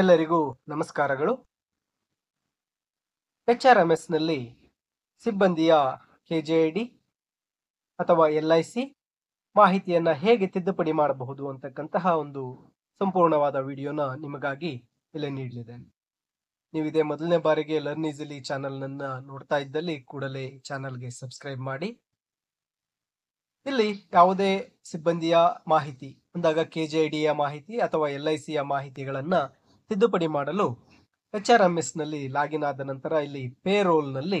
ಎಲ್ಲರಿಗೂ ನಮಸ್ಕಾರಗಳು H R M ಎಸ್ನಲ್ಲಿ ಸಿಬ್ಬಂದಿಯ ಡಿ ಅಥವಾ ಎಲ್ ಐ ಸಿ ಮಾಹಿತಿಯನ್ನು ಹೇಗೆ ತಿದ್ದುಪಡಿ ಮಾಡಬಹುದು ಅಂತಕ್ಕಂತಹ ಒಂದು ಸಂಪೂರ್ಣವಾದ ವಿಡಿಯೋನ ನಿಮಗಾಗಿ ಇಲ್ಲಿ ನೀಡಲಿದ್ದೇನೆ ನೀವು ಮೊದಲನೇ ಬಾರಿಗೆ ಲರ್ನ್ ಈಸಿಲಿ ಚಾನಲ್ನನ್ನು ನೋಡ್ತಾ ಇದ್ದಲ್ಲಿ ಕೂಡಲೇ ಚಾನಲ್ಗೆ ಸಬ್ಸ್ಕ್ರೈಬ್ ಮಾಡಿ ಇಲ್ಲಿ ಯಾವುದೇ ಸಿಬ್ಬಂದಿಯ ಮಾಹಿತಿ ಅಂದಾಗ ಕೆ ಜೆ ಐ ಡಿಯ ಮಾಹಿತಿ ಅಥವಾ ಎಲ್ ಐ ಸಿಯ ಮಾಹಿತಿಗಳನ್ನು ತಿದ್ದುಪಡಿ ಮಾಡಲು ಎಚ್ ಆರ್ ಎಂ ಎಸ್ನಲ್ಲಿ ನಲ್ಲಿ ಲಾಗಿನ್ ಆದ ನಂತರ ಇಲ್ಲಿ ಪೇರೋಲ್ ನಲ್ಲಿ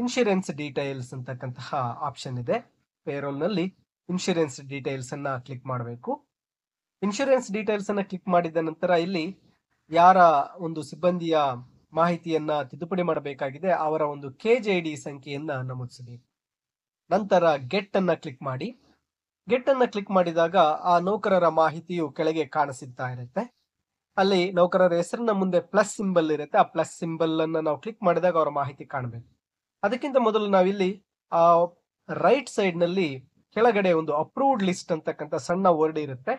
ಇನ್ಶೂರೆನ್ಸ್ ಡೀಟೇಲ್ಸ್ ಅಂತಕ್ಕಂತಹ ಆಪ್ಷನ್ ಇದೆ ಪೇರೋಲ್ನಲ್ಲಿ ಇನ್ಶೂರೆನ್ಸ್ ಡೀಟೇಲ್ಸ್ ಅನ್ನ ಕ್ಲಿಕ್ ಮಾಡಬೇಕು ಇನ್ಶೂರೆನ್ಸ್ ಡೀಟೇಲ್ಸ್ ಅನ್ನ ಕ್ಲಿಕ್ ಮಾಡಿದ ನಂತರ ಇಲ್ಲಿ ಯಾರ ಒಂದು ಸಿಬ್ಬಂದಿಯ ಮಾಹಿತಿಯನ್ನ ತಿದ್ದುಪಡಿ ಮಾಡಬೇಕಾಗಿದೆ ಅವರ ಒಂದು ಕೆ ಜೆ ಡಿ ಸಂಖ್ಯೆಯನ್ನ ನಮೂದಿಸಬೇಕು ನಂತರ ಗೆಟ್ ಅನ್ನ ಕ್ಲಿಕ್ ಮಾಡಿ ಗೆಟ್ ಅನ್ನ ಕ್ಲಿಕ್ ಮಾಡಿದಾಗ ಆ ನೌಕರರ ಮಾಹಿತಿಯು ಕೆಳಗೆ ಕಾಣಿಸುತ್ತಾ ಇರುತ್ತೆ ಅಲ್ಲಿ ನೌಕರರ ಹೆಸರಿನ ಮುಂದೆ ಪ್ಲಸ್ ಸಿಂಬಲ್ ಇರುತ್ತೆ ಆ ಪ್ಲಸ್ ಸಿಂಬಲ್ ಅನ್ನ ನಾವು ಕ್ಲಿಕ್ ಮಾಡಿದಾಗ ಅವರ ಮಾಹಿತಿ ಕಾಣಬೇಕು ಅದಕ್ಕಿಂತ ಮೊದಲು ನಾವಿಲ್ಲಿ ಆ ರೈಟ್ ಸೈಡ್ ನಲ್ಲಿ ಕೆಳಗಡೆ ಒಂದು ಅಪ್ರೂವ್ಡ್ ಲಿಸ್ಟ್ ಅಂತಕ್ಕಂಥ ಸಣ್ಣ ವರ್ಡ್ ಇರುತ್ತೆ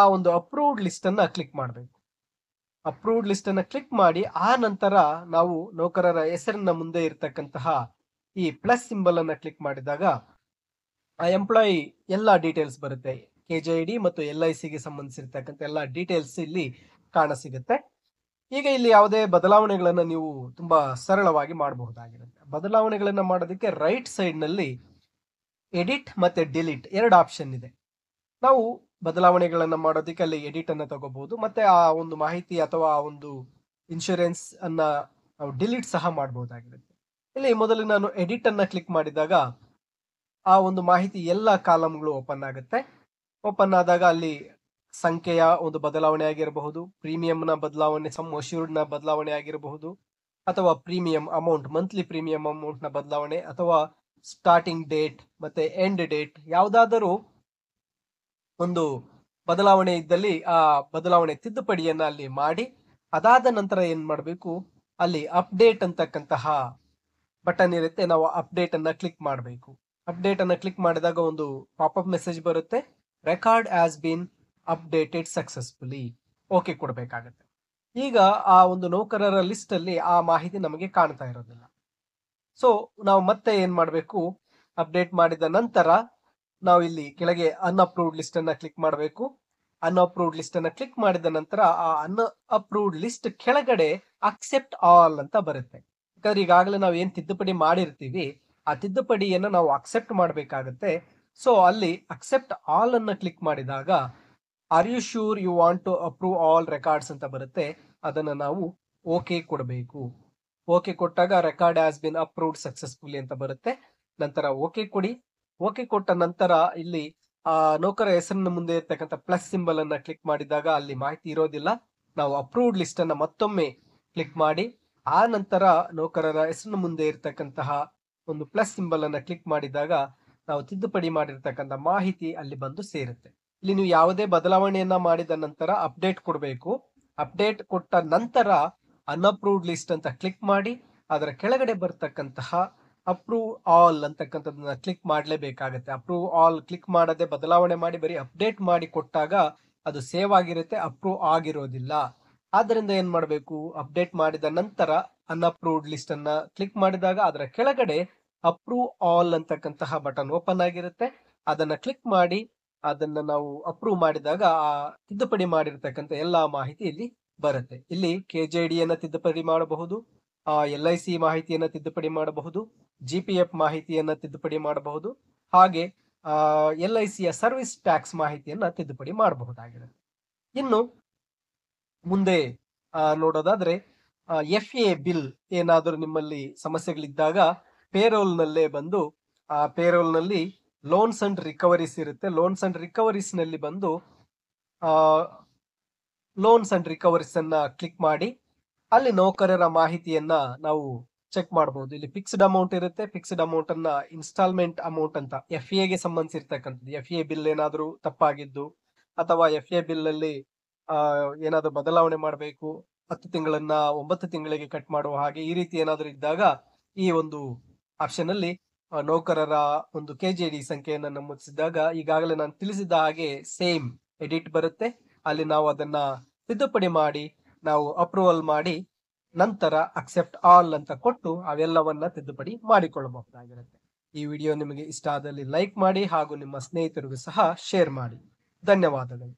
ಆ ಒಂದು ಅಪ್ರೂವ್ಡ್ ಲಿಸ್ಟ್ ಅನ್ನ ಕ್ಲಿಕ್ ಮಾಡಬೇಕು ಅಪ್ರೂವ್ಡ್ ಲಿಸ್ಟ್ ಅನ್ನ ಕ್ಲಿಕ್ ಮಾಡಿ ಆ ನಂತರ ನಾವು ನೌಕರರ ಹೆಸರಿನ ಮುಂದೆ ಇರತಕ್ಕಂತಹ ಈ ಪ್ಲಸ್ ಸಿಂಬಲ್ ಅನ್ನ ಕ್ಲಿಕ್ ಮಾಡಿದಾಗ ಆ ಎಂಪ್ಲಾಯಿ ಎಲ್ಲ ಡೀಟೇಲ್ಸ್ ಬರುತ್ತೆ ಜೆ ಡಿ ಮತ್ತು ಎಲ್ ಐ ಸಿಗೆ ಸಂಬಂಧಿಸಿರ್ತಕ್ಕಂಥ ಎಲ್ಲ ಡೀಟೇಲ್ಸ್ ಇಲ್ಲಿ ಕಾಣ ಸಿಗುತ್ತೆ ಈಗ ಇಲ್ಲಿ ಯಾವುದೇ ಬದಲಾವಣೆಗಳನ್ನು ನೀವು ತುಂಬಾ ಸರಳವಾಗಿ ಮಾಡಬಹುದಾಗಿರುತ್ತೆ ಬದಲಾವಣೆಗಳನ್ನು ಮಾಡೋದಕ್ಕೆ ರೈಟ್ ಸೈಡ್ನಲ್ಲಿ ಎಡಿಟ್ ಮತ್ತೆ ಡಿಲೀಟ್ ಎರಡು ಆಪ್ಷನ್ ಇದೆ ನಾವು ಬದಲಾವಣೆಗಳನ್ನು ಮಾಡೋದಕ್ಕೆ ಅಲ್ಲಿ ಎಡಿಟ್ ಅನ್ನು ತಗೋಬಹುದು ಮತ್ತೆ ಆ ಒಂದು ಮಾಹಿತಿ ಅಥವಾ ಆ ಒಂದು ಇನ್ಶೂರೆನ್ಸ್ ಅನ್ನ ನಾವು ಡಿಲೀಟ್ ಸಹ ಮಾಡಬಹುದಾಗಿರುತ್ತೆ ಇಲ್ಲಿ ಮೊದಲು ನಾನು ಎಡಿಟ್ ಅನ್ನ ಕ್ಲಿಕ್ ಮಾಡಿದಾಗ ಆ ಒಂದು ಮಾಹಿತಿ ಎಲ್ಲ ಕಾಲಮ್ಗಳು ಓಪನ್ ಆಗುತ್ತೆ ಓಪನ್ ಆದಾಗ ಅಲ್ಲಿ ಸಂಖ್ಯೆಯ ಒಂದು ಬದಲಾವಣೆ ಆಗಿರಬಹುದು ಪ್ರೀಮಿಯಂನ ಬದಲಾವಣೆ ಸಮ್ ನ ಬದಲಾವಣೆ ಆಗಿರಬಹುದು ಅಥವಾ ಪ್ರೀಮಿಯಂ ಅಮೌಂಟ್ ಮಂತ್ಲಿ ಪ್ರೀಮಿಯಂ ಅಮೌಂಟ್ನ ಬದಲಾವಣೆ ಅಥವಾ ಸ್ಟಾರ್ಟಿಂಗ್ ಡೇಟ್ ಮತ್ತೆ ಎಂಡ್ ಡೇಟ್ ಯಾವುದಾದರೂ ಒಂದು ಬದಲಾವಣೆ ಇದ್ದಲ್ಲಿ ಆ ಬದಲಾವಣೆ ತಿದ್ದುಪಡಿಯನ್ನು ಅಲ್ಲಿ ಮಾಡಿ ಅದಾದ ನಂತರ ಏನು ಮಾಡಬೇಕು ಅಲ್ಲಿ ಅಪ್ಡೇಟ್ ಅಂತಕ್ಕಂತಹ ಬಟನ್ ಇರುತ್ತೆ ನಾವು ಅಪ್ಡೇಟ್ ಅನ್ನ ಕ್ಲಿಕ್ ಮಾಡಬೇಕು ಅಪ್ಡೇಟ್ ಅನ್ನ ಕ್ಲಿಕ್ ಮಾಡಿದಾಗ ಒಂದು ಪಾಪ್ ಅಪ್ ಮೆಸೇಜ್ ಬರುತ್ತೆ record has been updated successfully okay ಕೊಡಬೇಕಾಗತ್ತೆ ಈಗ ಆ ಒಂದು ನೌಕರರ ಲಿಸ್ಟ್ ಅಲ್ಲಿ ಆ ಮಾಹಿತಿ ನಮಗೆ ಕಾಣ್ತಾ ಇರೋದಿಲ್ಲ ಸೊ ನಾವು ಮತ್ತೆ ಏನ್ ಮಾಡಬೇಕು ಅಪ್ಡೇಟ್ ಮಾಡಿದ ನಂತರ ನಾವು ಇಲ್ಲಿ ಕೆಳಗೆ ಅನ್ಅಪ್ರೂವ್ಡ್ ಲಿಸ್ಟ್ ಅನ್ನ ಕ್ಲಿಕ್ ಮಾಡಬೇಕು ಅನ್ಅಪ್ರೂವ್ಡ್ ಲಿಸ್ಟ್ ಅನ್ನ ಕ್ಲಿಕ್ ಮಾಡಿದ ನಂತರ ಆ ಅನ್ಅಪ್ರೂವ್ಡ್ ಅಪ್ರೂವ್ಡ್ ಲಿಸ್ಟ್ ಕೆಳಗಡೆ ಅಕ್ಸೆಪ್ಟ್ ಆಲ್ ಅಂತ ಬರುತ್ತೆ ಯಾಕಂದ್ರೆ ಈಗಾಗಲೇ ನಾವು ಏನ್ ತಿದ್ದುಪಡಿ ಮಾಡಿರ್ತೀವಿ ಆ ತಿದ್ದುಪಡಿಯನ್ನು ನಾವು ಅಕ್ಸೆಪ್ಟ್ ಮಾಡಬೇಕಾಗತ್ತೆ ಸೊ ಅಲ್ಲಿ ಅಕ್ಸೆಪ್ಟ್ ಆಲ್ ಅನ್ನ ಕ್ಲಿಕ್ ಮಾಡಿದಾಗ are you sure you want to approve all records ಅಂತ ಬರುತ್ತೆ ಅದನ್ನು ನಾವು ಓಕೆ ಕೊಡಬೇಕು ಓಕೆ ಕೊಟ್ಟಾಗ record has been approved successfully ಅಂತ ಬರುತ್ತೆ ನಂತರ ಓಕೆ ಕೊಡಿ ಓಕೆ ಕೊಟ್ಟ ನಂತರ ಇಲ್ಲಿ ಆ ನೌಕರ ಹೆಸರಿನ ಮುಂದೆ ಇರ್ತಕ್ಕಂಥ ಪ್ಲಸ್ ಸಿಂಬಲ್ ಅನ್ನ ಕ್ಲಿಕ್ ಮಾಡಿದಾಗ ಅಲ್ಲಿ ಮಾಹಿತಿ ಇರೋದಿಲ್ಲ ನಾವು ಅಪ್ರೂವ್ಡ್ ಲಿಸ್ಟ್ ಅನ್ನ ಮತ್ತೊಮ್ಮೆ ಕ್ಲಿಕ್ ಮಾಡಿ ಆ ನಂತರ ನೌಕರರ ಹೆಸರಿನ ಮುಂದೆ ಇರ್ತಕ್ಕಂತಹ ಒಂದು ಪ್ಲಸ್ ಸಿಂಬಲ್ ಅನ್ನ ಕ್ಲಿಕ್ ಮಾಡಿದಾಗ ನಾವು ತಿದ್ದುಪಡಿ ಮಾಡಿರ್ತಕ್ಕಂಥ ಮಾಹಿತಿ ಅಲ್ಲಿ ಬಂದು ಸೇರುತ್ತೆ ಇಲ್ಲಿ ನೀವು ಯಾವುದೇ ಬದಲಾವಣೆಯನ್ನ ಮಾಡಿದ ನಂತರ ಅಪ್ಡೇಟ್ ಕೊಡಬೇಕು ಅಪ್ಡೇಟ್ ಕೊಟ್ಟ ನಂತರ ಅನ್ಅಪ್ರೂವ್ಡ್ ಲಿಸ್ಟ್ ಅಂತ ಕ್ಲಿಕ್ ಮಾಡಿ ಅದರ ಕೆಳಗಡೆ ಬರ್ತಕ್ಕಂತಹ ಅಪ್ರೂವ್ ಆಲ್ ಅಂತಕ್ಕಂಥದ್ದನ್ನ ಕ್ಲಿಕ್ ಮಾಡಲೇಬೇಕಾಗುತ್ತೆ ಅಪ್ರೂವ್ ಆಲ್ ಕ್ಲಿಕ್ ಮಾಡದೆ ಬದಲಾವಣೆ ಮಾಡಿ ಬರೀ ಅಪ್ಡೇಟ್ ಮಾಡಿ ಕೊಟ್ಟಾಗ ಅದು ಸೇವ್ ಆಗಿರುತ್ತೆ ಅಪ್ರೂವ್ ಆಗಿರೋದಿಲ್ಲ ಆದ್ದರಿಂದ ಏನ್ ಮಾಡಬೇಕು ಅಪ್ಡೇಟ್ ಮಾಡಿದ ನಂತರ ಅನ್ಅಪ್ರೂವ್ಡ್ ಲಿಸ್ಟ್ ಅನ್ನ ಕ್ಲಿಕ್ ಮಾಡಿದಾಗ ಅದರ ಕೆಳಗಡೆ ಅಪ್ರೂವ್ ಆಲ್ ಅಂತಕ್ಕಂತಹ ಬಟನ್ ಓಪನ್ ಆಗಿರುತ್ತೆ ಅದನ್ನ ಕ್ಲಿಕ್ ಮಾಡಿ ಅದನ್ನ ನಾವು ಅಪ್ರೂವ್ ಮಾಡಿದಾಗ ಆ ತಿದ್ದುಪಡಿ ಮಾಡಿರ್ತಕ್ಕಂಥ ಎಲ್ಲಾ ಮಾಹಿತಿ ಇಲ್ಲಿ ಬರುತ್ತೆ ಇಲ್ಲಿ ಕೆ ಜೆ ಡಿಯನ್ನ ತಿದ್ದುಪಡಿ ಮಾಡಬಹುದು ಆ ಎಲ್ ಐ ಸಿ ಮಾಹಿತಿಯನ್ನ ತಿದ್ದುಪಡಿ ಮಾಡಬಹುದು ಜಿ ಪಿ ಎಫ್ ಮಾಹಿತಿಯನ್ನ ತಿದ್ದುಪಡಿ ಮಾಡಬಹುದು ಹಾಗೆ ಎಲ್ ಐ ಸಿಯ ಸರ್ವಿಸ್ ಟ್ಯಾಕ್ಸ್ ಮಾಹಿತಿಯನ್ನ ತಿದ್ದುಪಡಿ ಮಾಡಬಹುದಾಗಿದೆ ಇನ್ನು ಮುಂದೆ ನೋಡೋದಾದ್ರೆ ಎಫ್ ಎ ಬಿಲ್ ಏನಾದರೂ ನಿಮ್ಮಲ್ಲಿ ಸಮಸ್ಯೆಗಳಿದ್ದಾಗ ಪೇರೋಲ್ನಲ್ಲೇ ಬಂದು ಆ ಪೇರೋಲ್ನಲ್ಲಿ ಲೋನ್ಸ್ ಅಂಡ್ ರಿಕವರೀಸ್ ಇರುತ್ತೆ ಲೋನ್ಸ್ ಅಂಡ್ ರಿಕವರೀಸ್ನಲ್ಲಿ ಬಂದು ಲೋನ್ಸ್ ಅಂಡ್ ರಿಕವರೀಸ್ ಅನ್ನ ಕ್ಲಿಕ್ ಮಾಡಿ ಅಲ್ಲಿ ನೌಕರರ ಮಾಹಿತಿಯನ್ನ ನಾವು ಚೆಕ್ ಮಾಡಬಹುದು ಇಲ್ಲಿ ಫಿಕ್ಸ್ಡ್ ಅಮೌಂಟ್ ಇರುತ್ತೆ ಫಿಕ್ಸ್ಡ್ ಅಮೌಂಟ್ ಅನ್ನ ಇನ್ಸ್ಟಾಲ್ಮೆಂಟ್ ಅಮೌಂಟ್ ಅಂತ ಎಫ್ ಗೆ ಸಂಬಂಧಿಸಿರ್ತಕ್ಕಂಥದ್ದು ಎಫ್ ಎ ಬಿಲ್ ಏನಾದರೂ ತಪ್ಪಾಗಿದ್ದು ಅಥವಾ ಎಫ್ ಎ ಬಿಲ್ ಅಲ್ಲಿ ಏನಾದರೂ ಬದಲಾವಣೆ ಮಾಡಬೇಕು ಹತ್ತು ತಿಂಗಳನ್ನ ಒಂಬತ್ತು ತಿಂಗಳಿಗೆ ಕಟ್ ಮಾಡುವ ಹಾಗೆ ಈ ರೀತಿ ಏನಾದರೂ ಇದ್ದಾಗ ಈ ಒಂದು ಆಪ್ಷನ್ ಅಲ್ಲಿ ನೌಕರರ ಒಂದು ಡಿ ಸಂಖ್ಯೆಯನ್ನು ನಮೂದಿಸಿದಾಗ ಈಗಾಗಲೇ ನಾನು ತಿಳಿಸಿದ ಹಾಗೆ ಸೇಮ್ ಎಡಿಟ್ ಬರುತ್ತೆ ಅಲ್ಲಿ ನಾವು ಅದನ್ನ ತಿದ್ದುಪಡಿ ಮಾಡಿ ನಾವು ಅಪ್ರೂವಲ್ ಮಾಡಿ ನಂತರ ಅಕ್ಸೆಪ್ಟ್ ಆಲ್ ಅಂತ ಕೊಟ್ಟು ಅವೆಲ್ಲವನ್ನ ತಿದ್ದುಪಡಿ ಮಾಡಿಕೊಳ್ಳಬಹುದಾಗಿರುತ್ತೆ ಈ ವಿಡಿಯೋ ನಿಮಗೆ ಇಷ್ಟ ಆದಲ್ಲಿ ಲೈಕ್ ಮಾಡಿ ಹಾಗೂ ನಿಮ್ಮ ಸ್ನೇಹಿತರಿಗೂ ಸಹ ಶೇರ್ ಮಾಡಿ ಧನ್ಯವಾದಗಳು